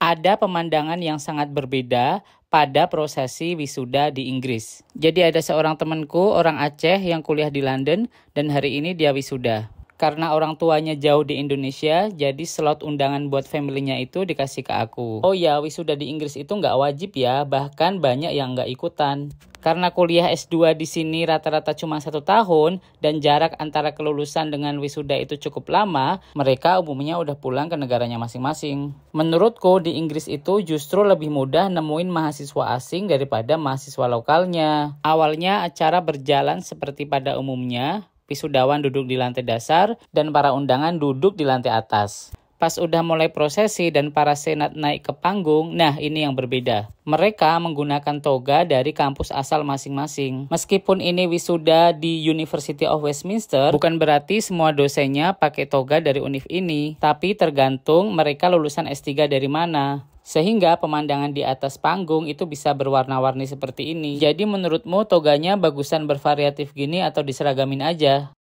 ada pemandangan yang sangat berbeda pada prosesi wisuda di Inggris. Jadi ada seorang temanku orang Aceh yang kuliah di London dan hari ini dia wisuda. Karena orang tuanya jauh di Indonesia, jadi slot undangan buat familynya itu dikasih ke aku. Oh ya, wisuda di Inggris itu nggak wajib ya, bahkan banyak yang nggak ikutan. Karena kuliah S2 di sini rata-rata cuma satu tahun dan jarak antara kelulusan dengan wisuda itu cukup lama, mereka umumnya udah pulang ke negaranya masing-masing. Menurutku di Inggris itu justru lebih mudah nemuin mahasiswa asing daripada mahasiswa lokalnya. Awalnya acara berjalan seperti pada umumnya, wisudawan duduk di lantai dasar dan para undangan duduk di lantai atas. Pas udah mulai prosesi dan para senat naik ke panggung, nah ini yang berbeda. Mereka menggunakan toga dari kampus asal masing-masing. Meskipun ini wisuda di University of Westminster, bukan berarti semua dosennya pakai toga dari univ ini, tapi tergantung mereka lulusan S3 dari mana sehingga pemandangan di atas panggung itu bisa berwarna-warni seperti ini. Jadi menurutmu toganya bagusan bervariatif gini atau diseragamin aja?